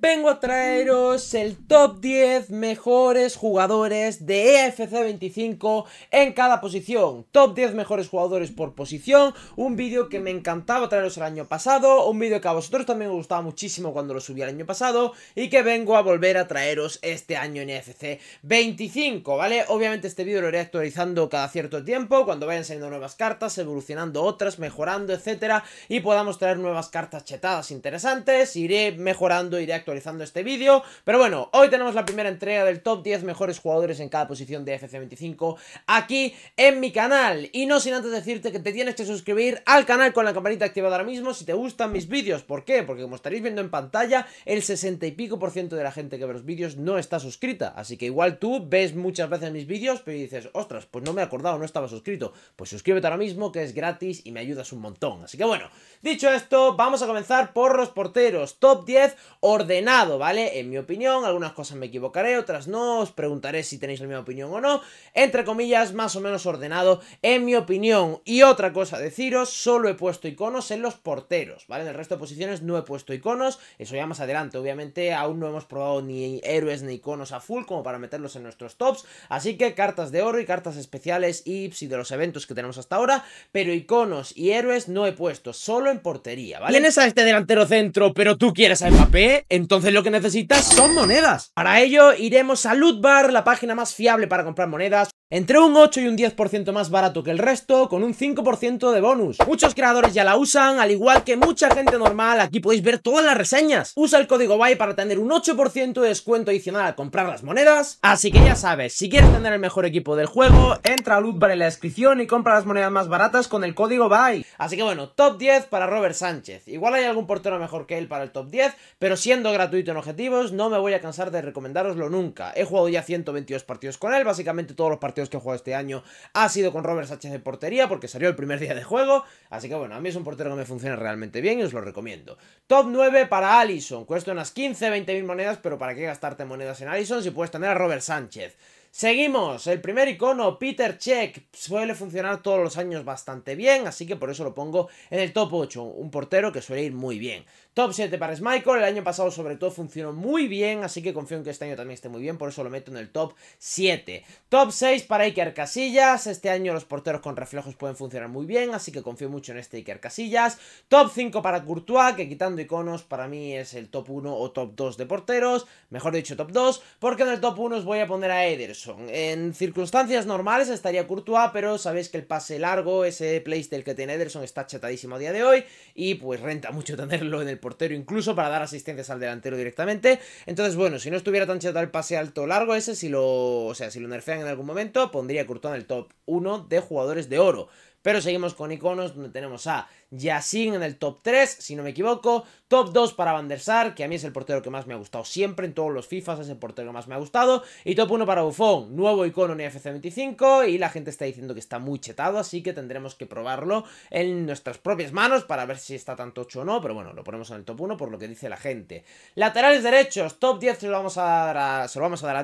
vengo a traeros el top 10 mejores jugadores de EFC 25 en cada posición. Top 10 mejores jugadores por posición, un vídeo que me encantaba traeros el año pasado, un vídeo que a vosotros también os gustaba muchísimo cuando lo subí el año pasado y que vengo a volver a traeros este año en EFC 25, ¿vale? Obviamente este vídeo lo iré actualizando cada cierto tiempo, cuando vayan saliendo nuevas cartas, evolucionando otras, mejorando, etcétera, y podamos traer nuevas cartas chetadas interesantes, iré mejorando, iré actualizando este vídeo. Pero bueno, hoy tenemos la primera entrega del top 10 mejores jugadores en cada posición de FC25 aquí en mi canal. Y no sin antes decirte que te tienes que suscribir al canal con la campanita activada ahora mismo si te gustan mis vídeos. ¿Por qué? Porque como estaréis viendo en pantalla, el 60 y pico por ciento de la gente que ve los vídeos no está suscrita. Así que igual tú ves muchas veces mis vídeos, pero dices, ostras, pues no me he acordado, no estaba suscrito. Pues suscríbete ahora mismo que es gratis y me ayudas un montón. Así que bueno, dicho esto, vamos a comenzar por los porteros top 10 ordenado, ¿vale? En mi opinión, algunas cosas me equivocaré, otras no, os preguntaré si tenéis la misma opinión o no, entre comillas, más o menos ordenado en mi opinión. Y otra cosa deciros, solo he puesto iconos en los porteros, ¿vale? En el resto de posiciones no he puesto iconos, eso ya más adelante, obviamente aún no hemos probado ni héroes ni iconos a full como para meterlos en nuestros tops, así que cartas de oro y cartas especiales y de los eventos que tenemos hasta ahora, pero iconos y héroes no he puesto, solo en portería, ¿vale? Tienes a este delantero centro, pero tú tú quieres a Mbappé, entonces lo que necesitas son monedas. Para ello iremos a Lootbar, la página más fiable para comprar monedas, entre un 8 y un 10% más barato que el resto, con un 5% de bonus. Muchos creadores ya la usan, al igual que mucha gente normal, aquí podéis ver todas las reseñas. Usa el código BUY para tener un 8% de descuento adicional al comprar las monedas. Así que ya sabes, si quieres tener el mejor equipo del juego, entra a Lootbar en la descripción y compra las monedas más baratas con el código BUY. Así que bueno, top 10 para Robert Sánchez. Igual hay algún portero mejor que él para el top 10, pero siendo gratuito en objetivos, no me voy a cansar de recomendaroslo nunca. He jugado ya 122 partidos con él, básicamente todos los partidos que he jugado este año ha sido con Robert Sánchez de portería, porque salió el primer día de juego. Así que bueno, a mí es un portero que me funciona realmente bien y os lo recomiendo. Top 9 para Allison. Cuesta unas 15, 20 mil monedas, pero ¿para qué gastarte monedas en Allison si puedes tener a Robert Sánchez? Seguimos, el primer icono, Peter Check, suele funcionar todos los años bastante bien, así que por eso lo pongo en el top 8, un portero que suele ir muy bien. Top 7 para Michael, el año pasado sobre todo funcionó muy bien, así que confío en que este año también esté muy bien, por eso lo meto en el top 7. Top 6 para Iker Casillas, este año los porteros con reflejos pueden funcionar muy bien, así que confío mucho en este Iker Casillas. Top 5 para Courtois, que quitando iconos para mí es el top 1 o top 2 de porteros, mejor dicho top 2, porque en el top 1 os voy a poner a Eder en circunstancias normales estaría Courtois, pero sabéis que el pase largo, ese playstyle que tiene Ederson está chatadísimo a día de hoy y pues renta mucho tenerlo en el portero incluso para dar asistencias al delantero directamente. Entonces, bueno, si no estuviera tan chetado el pase alto largo ese, si lo, o sea, si lo nerfean en algún momento, pondría Courtois en el top 1 de jugadores de oro. Pero seguimos con iconos donde tenemos a Yassin en el top 3, si no me equivoco. Top 2 para Van der Sar, que a mí es el portero que más me ha gustado siempre en todos los FIFAs, es el portero que más me ha gustado. Y top 1 para Buffon, nuevo icono en FC 25 y la gente está diciendo que está muy chetado, así que tendremos que probarlo en nuestras propias manos para ver si está tanto tocho o no, pero bueno, lo ponemos en el top 1 por lo que dice la gente. Laterales derechos, top 10 se lo vamos a dar a, lo vamos a dar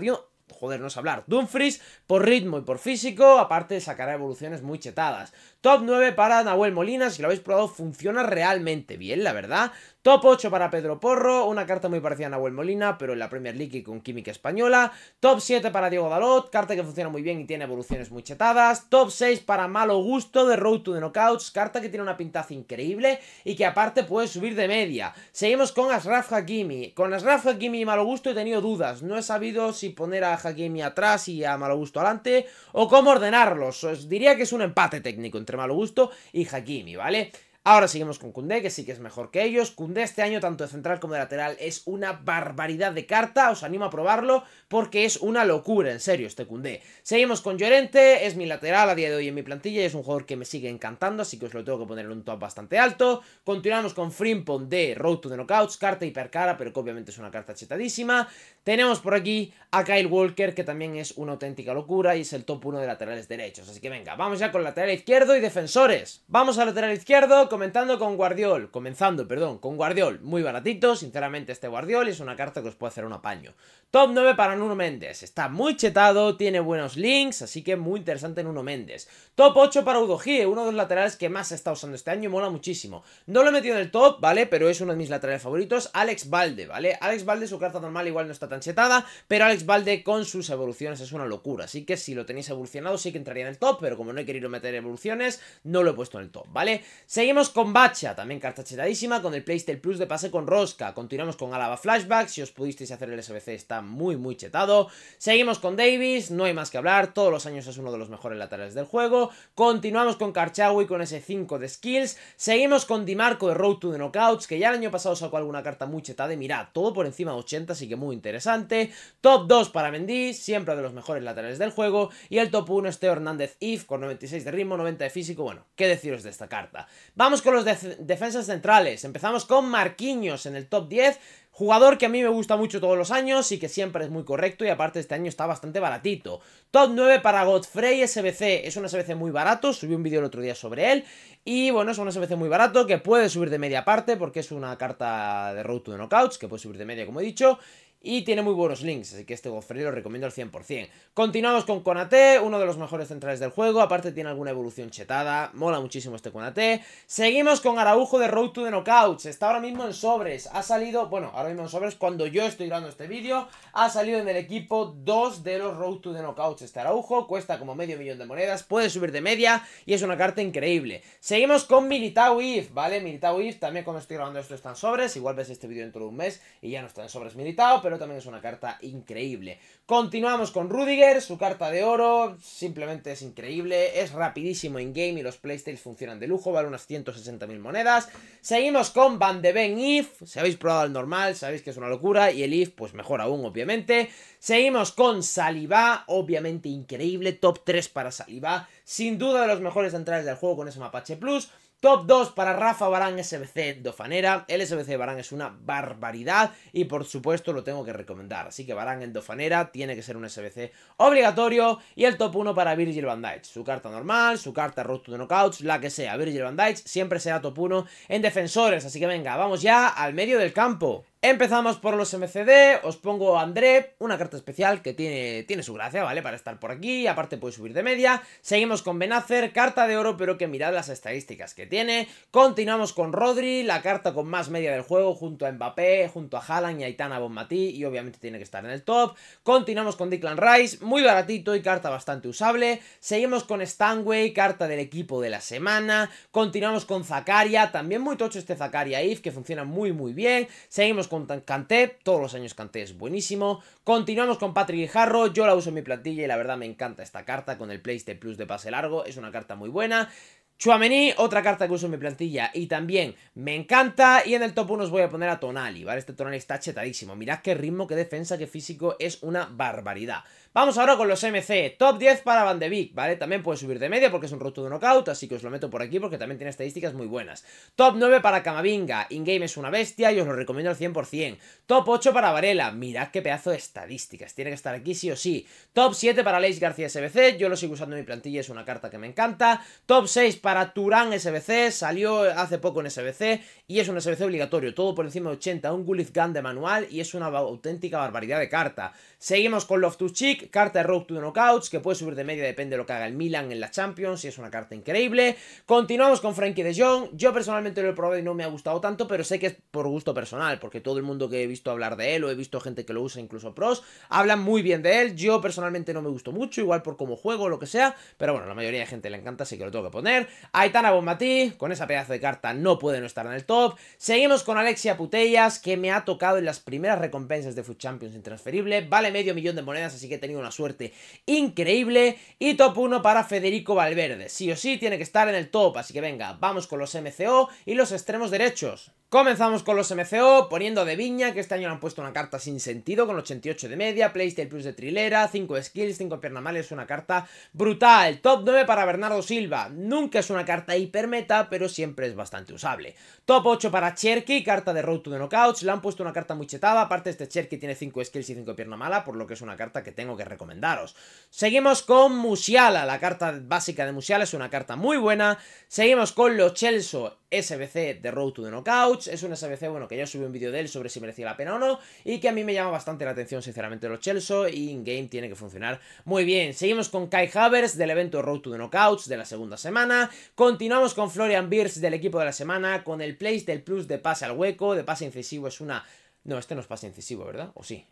jodernos hablar. Dumfries, por ritmo y por físico, aparte sacará evoluciones muy chetadas. Top 9 para Nahuel Molina, si lo habéis probado, funciona realmente bien, la verdad. Top 8 para Pedro Porro, una carta muy parecida a Nahuel Molina, pero en la Premier League y con química española. Top 7 para Diego Dalot, carta que funciona muy bien y tiene evoluciones muy chetadas. Top 6 para Malo Gusto de Road to the Knockouts, carta que tiene una pintaza increíble y que aparte puede subir de media. Seguimos con Asraf Hakimi. Con Asraf Hakimi y Malo Gusto he tenido dudas. No he sabido si poner a Hakimi atrás y a Malo Gusto adelante o cómo ordenarlos. Os diría que es un empate técnico entre Malo Gusto y Hakimi, ¿vale? Ahora seguimos con Kunde, que sí que es mejor que ellos. Kunde este año, tanto de central como de lateral, es una barbaridad de carta. Os animo a probarlo porque es una locura, en serio, este Kunde. Seguimos con Llorente, es mi lateral a día de hoy en mi plantilla y es un jugador que me sigue encantando, así que os lo tengo que poner en un top bastante alto. Continuamos con Frimpon de Road to the Knockouts, carta hipercara, pero que obviamente es una carta chetadísima. Tenemos por aquí a Kyle Walker, que también es una auténtica locura y es el top 1 de laterales derechos. Así que venga, vamos ya con lateral izquierdo y defensores. Vamos al lateral izquierdo comentando con Guardiol, comenzando, perdón, con Guardiol, muy baratito, sinceramente este Guardiol es una carta que os puede hacer un apaño. Top 9 para Nuno Méndez, está muy chetado, tiene buenos links, así que muy interesante Nuno Méndez. Top 8 para Gie, uno de los laterales que más se está usando este año y mola muchísimo. No lo he metido en el top, ¿vale? Pero es uno de mis laterales favoritos, Alex Valde, ¿vale? Alex Valde, su carta normal igual no está tan chetada, pero Alex Valde con sus evoluciones es una locura, así que si lo tenéis evolucionado sí que entraría en el top, pero como no he querido meter evoluciones, no lo he puesto en el top, ¿vale? Seguimos con Bacha, también carta chetadísima, con el Playstyle Plus de pase con Rosca. Continuamos con Alaba Flashback, si os pudisteis hacer el SBC está muy muy chetado. Seguimos con Davis, no hay más que hablar, todos los años es uno de los mejores laterales del juego. Continuamos con Karchawi con ese 5 de skills. Seguimos con Dimarco de Road to the Knockouts, que ya el año pasado sacó alguna carta muy chetada y mira, todo por encima de 80, así que muy interesante. Top 2 para Mendy, siempre de los mejores laterales del juego. Y el top 1 es Teo Hernández If con 96 de ritmo, 90 de físico, bueno, qué deciros de esta carta. Vamos con los defensas centrales. Empezamos con Marquinhos en el top 10. Jugador que a mí me gusta mucho todos los años y que siempre es muy correcto y aparte este año está bastante baratito. Top 9 para Godfrey SBC. Es un SBC muy barato, subí un vídeo el otro día sobre él. Y bueno, es un SBC muy barato que puede subir de media parte porque es una carta de Road to the Knockouts que puede subir de media como he dicho y tiene muy buenos links, así que este Gofre lo recomiendo al 100%. Continuamos con Konate, uno de los mejores centrales del juego, aparte tiene alguna evolución chetada, mola muchísimo este Konate. Seguimos con Araujo de Road to the Knockouts, está ahora mismo en sobres, ha salido, bueno, ahora mismo en sobres cuando yo estoy grabando este vídeo, ha salido en el equipo 2 de los Road to the Knockouts este Araujo, cuesta como medio millón de monedas, puede subir de media y es una carta increíble. Seguimos con Militao If, ¿vale? Militao If, también cuando estoy grabando esto en sobres, igual ves este vídeo dentro de un mes y ya no está en sobres Militao, pero también es una carta increíble. Continuamos con Rudiger, su carta de oro, simplemente es increíble, es rapidísimo en game y los playstyles funcionan de lujo, vale unas 160.000 monedas. Seguimos con Van de Ben If, si habéis probado el normal sabéis que es una locura y el If pues mejor aún obviamente. Seguimos con Salivá obviamente increíble, top 3 para Saliba, sin duda de los mejores centrales del juego con ese mapache plus. Top 2 para Rafa Barán SBC Dofanera. El SBC Barán es una barbaridad y por supuesto lo tengo que recomendar. Así que Barán en Dofanera tiene que ser un SBC obligatorio. Y el top 1 para Virgil van Dijk. Su carta normal, su carta Road de Knockouts, la que sea. Virgil van Dijk siempre será top 1 en defensores. Así que venga, vamos ya al medio del campo. Empezamos por los MCD, os pongo a André, una carta especial que tiene, tiene su gracia, ¿vale? Para estar por aquí, aparte puede subir de media. Seguimos con Benacer, carta de oro, pero que mirad las estadísticas que tiene. Continuamos con Rodri, la carta con más media del juego, junto a Mbappé, junto a Haaland y Aitana Bonmatí, y obviamente tiene que estar en el top. Continuamos con Declan Rice, muy baratito y carta bastante usable. Seguimos con Stanway, carta del equipo de la semana. Continuamos con Zakaria, también muy tocho este Zakaria If, que funciona muy muy bien. Seguimos con Canté, todos los años Canté es buenísimo. Continuamos con Patrick Jarro yo la uso en mi plantilla y la verdad me encanta esta carta con el PlayStation Plus de pase largo, es una carta muy buena. Chuamení, otra carta que uso en mi plantilla y también me encanta y en el top 1 os voy a poner a Tonali, ¿vale? Este Tonali está chetadísimo, mirad qué ritmo, qué defensa, qué físico, es una barbaridad. Vamos ahora con los MC. Top 10 para Van ¿vale? También puede subir de media porque es un roto de knockout, así que os lo meto por aquí porque también tiene estadísticas muy buenas. Top 9 para Camavinga. In-game es una bestia y os lo recomiendo al 100%. Top 8 para Varela. Mirad qué pedazo de estadísticas. Tiene que estar aquí sí o sí. Top 7 para Leis García SBC. Yo lo sigo usando en mi plantilla, es una carta que me encanta. Top 6 para Turán SBC. Salió hace poco en SBC y es un SBC obligatorio. Todo por encima de 80. Un Gullit Gun de manual y es una auténtica barbaridad de carta. Seguimos con to Chick carta de Road to the Knockouts, que puede subir de media, depende de lo que haga el Milan en la Champions, y es una carta increíble. Continuamos con Frankie de Jong. Yo personalmente lo he probado y no me ha gustado tanto, pero sé que es por gusto personal, porque todo el mundo que he visto hablar de él, o he visto gente que lo usa, incluso pros, hablan muy bien de él. Yo personalmente no me gustó mucho, igual por cómo juego o lo que sea, pero bueno, la mayoría de gente le encanta, así que lo tengo que poner. Aitana Bonmatí, con esa pedazo de carta no puede no estar en el top. Seguimos con Alexia Putellas, que me ha tocado en las primeras recompensas de Food Champions intransferible. Vale medio millón de monedas, así que he una suerte increíble. Y top 1 para Federico Valverde. Sí o sí tiene que estar en el top, así que venga, vamos con los MCO y los extremos derechos. Comenzamos con los MCO, poniendo de Viña, que este año le han puesto una carta sin sentido, con 88 de media, Playstyle Plus de Trilera, 5 skills, 5 es una carta brutal. Top 9 para Bernardo Silva, nunca es una carta hiper meta, pero siempre es bastante usable. Top 8 para Cherky, carta de Road to the Knockouts, le han puesto una carta muy chetada, aparte este Cherky tiene 5 skills y 5 pierna mala, por lo que es una carta que tengo que recomendaros. Seguimos con Musiala, la carta básica de Musiala es una carta muy buena. Seguimos con los Chelsea SBC de Road to the Knockouts. Es un SBC, bueno, que ya subí un vídeo de él sobre si merecía la pena o no. Y que a mí me llama bastante la atención, sinceramente, los Chelsea. Y in-game tiene que funcionar muy bien. Seguimos con Kai Havers del evento Road to the Knockouts de la segunda semana. Continuamos con Florian Beers del equipo de la semana. Con el place del plus de pase al hueco, de pase incisivo. Es una. No, este no es pase incisivo, ¿verdad? ¿O sí?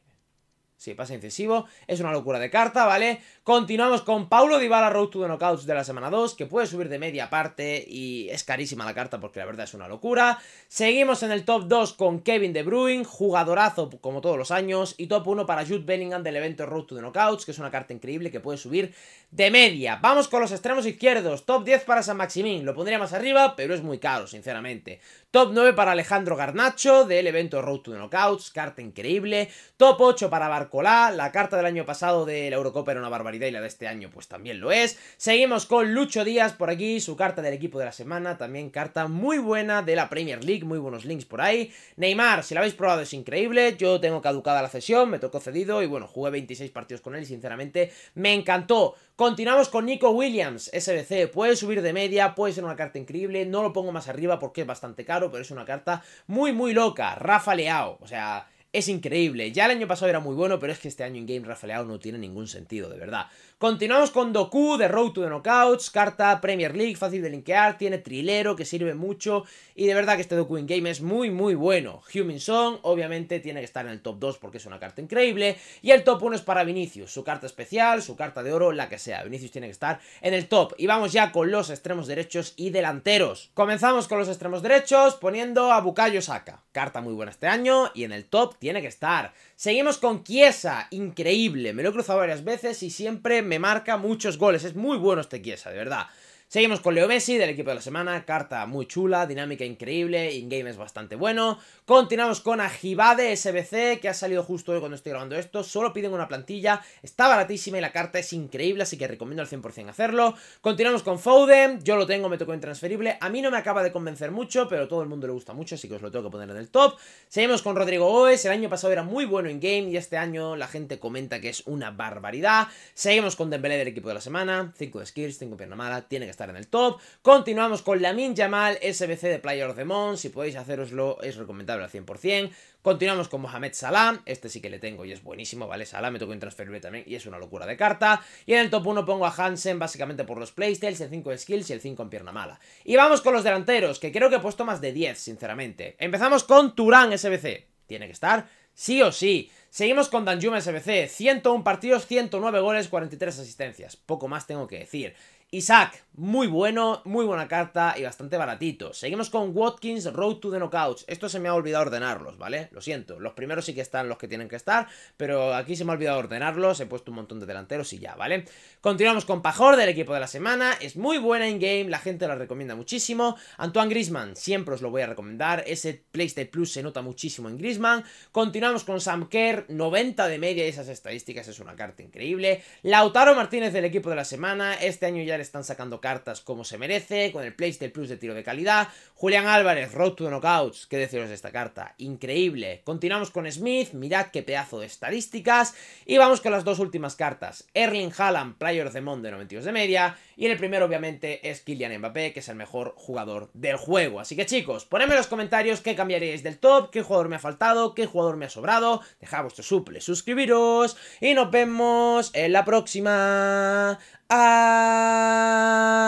Si pasa incisivo. Es una locura de carta, ¿vale? Continuamos con Paulo Dybala Road to the Knockouts de la semana 2, que puede subir de media parte y es carísima la carta porque la verdad es una locura. Seguimos en el top 2 con Kevin De Bruyne, jugadorazo como todos los años, y top 1 para Jude Bellingham del evento Road to the Knockouts, que es una carta increíble que puede subir de media. Vamos con los extremos izquierdos. Top 10 para San Maximín, lo pondría más arriba, pero es muy caro, sinceramente. Top 9 para Alejandro Garnacho del evento Road to the Knockouts, carta increíble. Top 8 para Barco la carta del año pasado de la Eurocopa era una barbaridad y la de este año pues también lo es. Seguimos con Lucho Díaz por aquí, su carta del equipo de la semana, también carta muy buena de la Premier League, muy buenos links por ahí. Neymar, si la habéis probado es increíble, yo tengo caducada la cesión, me tocó cedido y bueno, jugué 26 partidos con él y sinceramente me encantó. Continuamos con Nico Williams, SBC, puede subir de media, puede ser una carta increíble, no lo pongo más arriba porque es bastante caro, pero es una carta muy muy loca. Rafa Leao, o sea, es increíble. Ya el año pasado era muy bueno, pero es que este año en game rafaleado no tiene ningún sentido, de verdad. Continuamos con Doku de Road to the Knockouts, carta Premier League, fácil de linkear, tiene trilero que sirve mucho y de verdad que este Doku in game es muy muy bueno. Human Song obviamente tiene que estar en el top 2 porque es una carta increíble y el top 1 es para Vinicius, su carta especial, su carta de oro, la que sea. Vinicius tiene que estar en el top. Y vamos ya con los extremos derechos y delanteros. Comenzamos con los extremos derechos poniendo a Bukayo Saka, carta muy buena este año y en el top tiene que estar. Seguimos con Chiesa, increíble, me lo he cruzado varias veces y siempre me marca muchos goles, es muy bueno este Chiesa, de verdad. Seguimos con Leo Messi del equipo de la semana, carta muy chula, dinámica increíble, in-game es bastante bueno. Continuamos con Ajibade SBC, que ha salido justo hoy cuando estoy grabando esto, solo piden una plantilla, está baratísima y la carta es increíble, así que recomiendo al 100% hacerlo. Continuamos con Foden, yo lo tengo, me tocó intransferible, a mí no me acaba de convencer mucho, pero todo el mundo le gusta mucho, así que os lo tengo que poner en el top. Seguimos con Rodrigo Oes el año pasado era muy bueno in-game y este año la gente comenta que es una barbaridad. Seguimos con Dembélé del equipo de la semana, 5 de skills, 5 pierna mala, tiene que estar en el top. Continuamos con Lamin Jamal SBC de Player of the Month. Si podéis haceroslo, es recomendable al 100%. Continuamos con Mohamed Salam. este sí que le tengo y es buenísimo, ¿vale? Salah me tocó intransferible también y es una locura de carta. Y en el top 1 pongo a Hansen básicamente por los playstyles, el 5 de skills y el 5 en pierna mala. Y vamos con los delanteros, que creo que he puesto más de 10, sinceramente. Empezamos con Turán SBC, tiene que estar sí o sí. Seguimos con Danjuma SBC, 101 partidos, 109 goles, 43 asistencias, poco más tengo que decir. Isaac, muy bueno, muy buena carta y bastante baratito. Seguimos con Watkins, Road to the Knockouts. Esto se me ha olvidado ordenarlos, ¿vale? Lo siento, los primeros sí que están los que tienen que estar, pero aquí se me ha olvidado ordenarlos, he puesto un montón de delanteros y ya, ¿vale? Continuamos con Pajor del equipo de la semana, es muy buena en game, la gente la recomienda muchísimo. Antoine Grisman, siempre os lo voy a recomendar, ese PlayStation Plus se nota muchísimo en Grisman. Continuamos con Sam Kerr, 90 de media y esas estadísticas, es una carta increíble. Lautaro Martínez del equipo de la semana, este año ya le están sacando cartas como se merece, con el Playstyle Plus de tiro de calidad. Julián Álvarez, Road to the Knockouts, qué deciros de esta carta, increíble. Continuamos con Smith, mirad qué pedazo de estadísticas. Y vamos con las dos últimas cartas, Erling Haaland, Player of the Month de 92 de media. Y en el primero obviamente es Kylian Mbappé, que es el mejor jugador del juego. Así que chicos, ponedme en los comentarios qué cambiaréis del top, qué jugador me ha faltado, qué jugador me ha sobrado. Dejad vuestro suple, suscribiros y nos vemos en la próxima.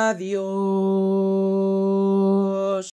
Adiós.